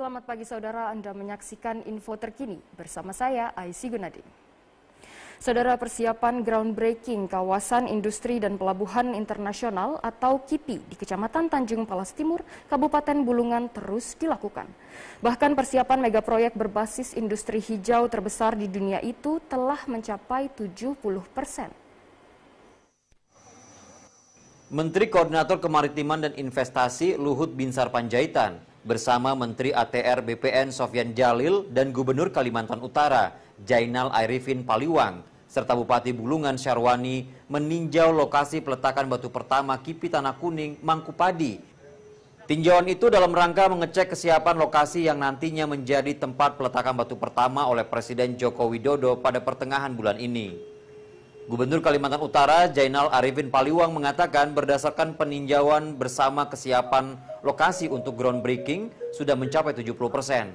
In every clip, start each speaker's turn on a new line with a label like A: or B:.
A: Selamat pagi saudara, Anda menyaksikan info terkini bersama saya Aisy Gunadi. Saudara persiapan groundbreaking kawasan industri dan pelabuhan internasional atau KIPI di Kecamatan Tanjung Palas Timur, Kabupaten Bulungan terus dilakukan. Bahkan persiapan megaproyek berbasis industri hijau terbesar di dunia itu telah mencapai 70 persen.
B: Menteri Koordinator Kemaritiman dan Investasi Luhut Binsar Panjaitan bersama Menteri ATR BPN Sofyan Jalil dan Gubernur Kalimantan Utara Jainal Arifin Paliwang serta Bupati Bulungan Syarwani meninjau lokasi peletakan batu pertama Kipi Tanah Kuning Mangkupadi. Tinjauan itu dalam rangka mengecek kesiapan lokasi yang nantinya menjadi tempat peletakan batu pertama oleh Presiden Joko Widodo pada pertengahan bulan ini. Gubernur Kalimantan Utara Jainal Arifin Paliwang mengatakan berdasarkan peninjauan bersama kesiapan lokasi untuk groundbreaking sudah mencapai 70 persen.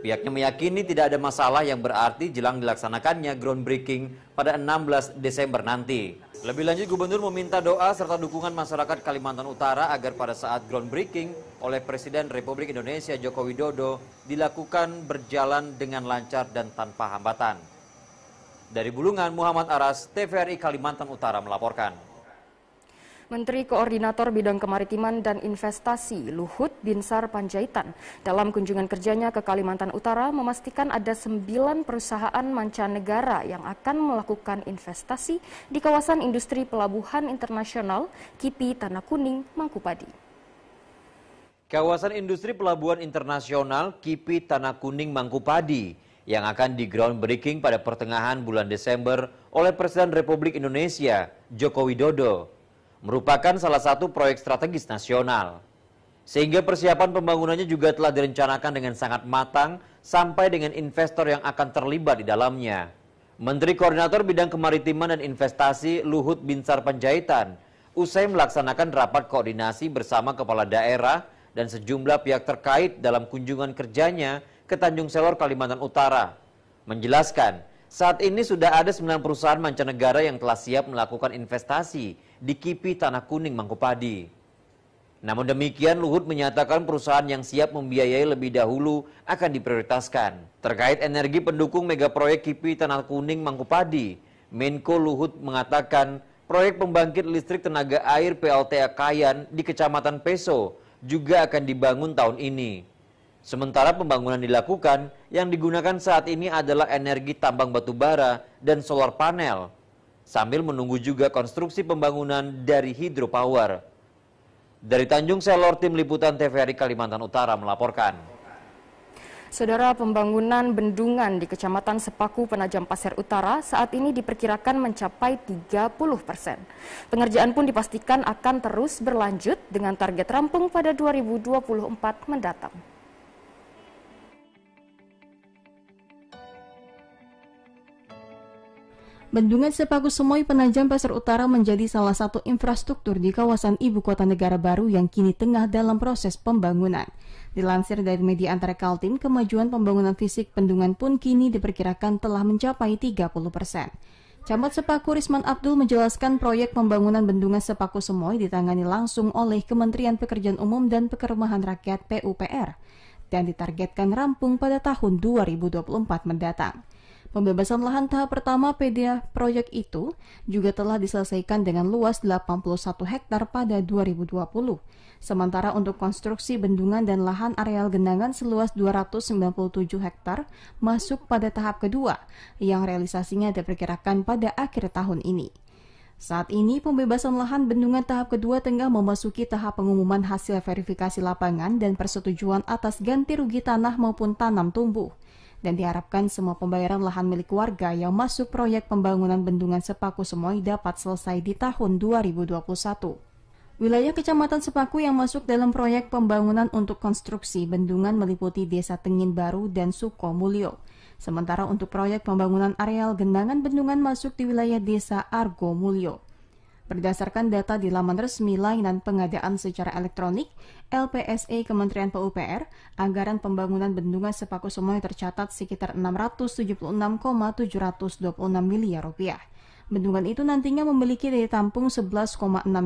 B: Pihaknya meyakini tidak ada masalah yang berarti jelang dilaksanakannya groundbreaking pada 16 Desember nanti. Lebih lanjut Gubernur meminta doa serta dukungan masyarakat Kalimantan Utara agar pada saat groundbreaking oleh Presiden Republik Indonesia Joko Widodo dilakukan berjalan dengan lancar dan tanpa hambatan. Dari Bulungan, Muhammad Aras, TVRI Kalimantan Utara melaporkan.
A: Menteri Koordinator Bidang Kemaritiman dan Investasi Luhut Binsar Panjaitan dalam kunjungan kerjanya ke Kalimantan Utara memastikan ada sembilan perusahaan mancanegara yang akan melakukan investasi di kawasan industri pelabuhan internasional Kipi Tanah Kuning Mangkupadi.
B: Kawasan Industri Pelabuhan Internasional Kipi Tanah Kuning Mangkupadi yang akan di groundbreaking pada pertengahan bulan Desember oleh Presiden Republik Indonesia Joko Widodo merupakan salah satu proyek strategis nasional. Sehingga persiapan pembangunannya juga telah direncanakan dengan sangat matang sampai dengan investor yang akan terlibat di dalamnya. Menteri Koordinator Bidang Kemaritiman dan Investasi Luhut Binsar Panjaitan usai melaksanakan rapat koordinasi bersama kepala daerah dan sejumlah pihak terkait dalam kunjungan kerjanya ke Tanjung Selor, Kalimantan Utara, menjelaskan saat ini sudah ada 9 perusahaan mancanegara yang telah siap melakukan investasi di Kipi Tanah Kuning Mangkupadi. Namun demikian Luhut menyatakan perusahaan yang siap membiayai lebih dahulu akan diprioritaskan. Terkait energi pendukung megaproyek Kipi Tanah Kuning Mangkupadi, Menko Luhut mengatakan proyek pembangkit listrik tenaga air PLTA Kayan di Kecamatan Peso juga akan dibangun tahun ini. Sementara pembangunan dilakukan, yang digunakan saat ini adalah energi tambang batu bara dan solar panel, sambil menunggu juga konstruksi pembangunan dari hidropower. Dari Tanjung Selor, Tim Liputan TVRI Kalimantan Utara melaporkan.
A: Saudara pembangunan bendungan di Kecamatan Sepaku Penajam Pasir Utara saat ini diperkirakan mencapai 30 persen. Pengerjaan pun dipastikan akan terus berlanjut dengan target rampung pada 2024 mendatang.
C: Bendungan Sepaku Semoy penajam Pasar Utara menjadi salah satu infrastruktur di kawasan ibu kota negara baru yang kini tengah dalam proses pembangunan. Dilansir dari media antara Kaltim, kemajuan pembangunan fisik bendungan pun kini diperkirakan telah mencapai 30 persen. Camat Sepaku Risman Abdul menjelaskan proyek pembangunan bendungan Sepaku Semoy ditangani langsung oleh Kementerian Pekerjaan Umum dan Perumahan Rakyat PUPR dan ditargetkan rampung pada tahun 2024 mendatang. Pembebasan lahan tahap pertama PDA proyek itu juga telah diselesaikan dengan luas 81 hektar pada 2020. Sementara untuk konstruksi bendungan dan lahan areal genangan seluas 297 hektar masuk pada tahap kedua yang realisasinya diperkirakan pada akhir tahun ini. Saat ini, pembebasan lahan bendungan tahap kedua tengah memasuki tahap pengumuman hasil verifikasi lapangan dan persetujuan atas ganti rugi tanah maupun tanam tumbuh dan diharapkan semua pembayaran lahan milik warga yang masuk proyek pembangunan bendungan Sepaku Semoy dapat selesai di tahun 2021. Wilayah Kecamatan Sepaku yang masuk dalam proyek pembangunan untuk konstruksi bendungan meliputi Desa Tengin Baru dan Sukomulyo. Sementara untuk proyek pembangunan areal genangan bendungan masuk di wilayah Desa Argo Mulyo. Berdasarkan data di laman resmi layanan pengadaan secara elektronik LPSE Kementerian PUPR, anggaran pembangunan bendungan Sepaku semuanya tercatat sekitar 676,726 miliar rupiah. Bendungan itu nantinya memiliki daya tampung 11,6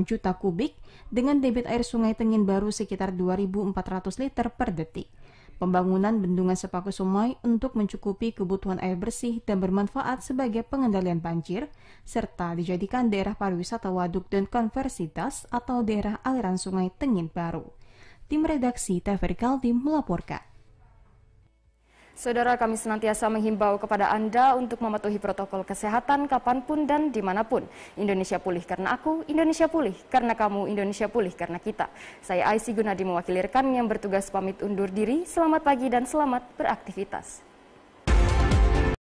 C: juta kubik dengan debit air sungai Tengin baru sekitar 2.400 liter per detik. Pembangunan bendungan Sepaku Sumai untuk mencukupi kebutuhan air bersih dan bermanfaat sebagai pengendalian banjir, serta dijadikan daerah pariwisata waduk dan konversitas atau daerah aliran sungai Tengin Baru. Tim redaksi TVRI Kaltim melaporkan.
A: Saudara kami senantiasa menghimbau kepada Anda untuk mematuhi protokol kesehatan kapanpun dan dimanapun. Indonesia pulih karena aku, Indonesia pulih karena kamu, Indonesia pulih karena kita. Saya Aisy Gunadi mewakili rekan yang bertugas pamit undur diri. Selamat pagi dan selamat beraktivitas.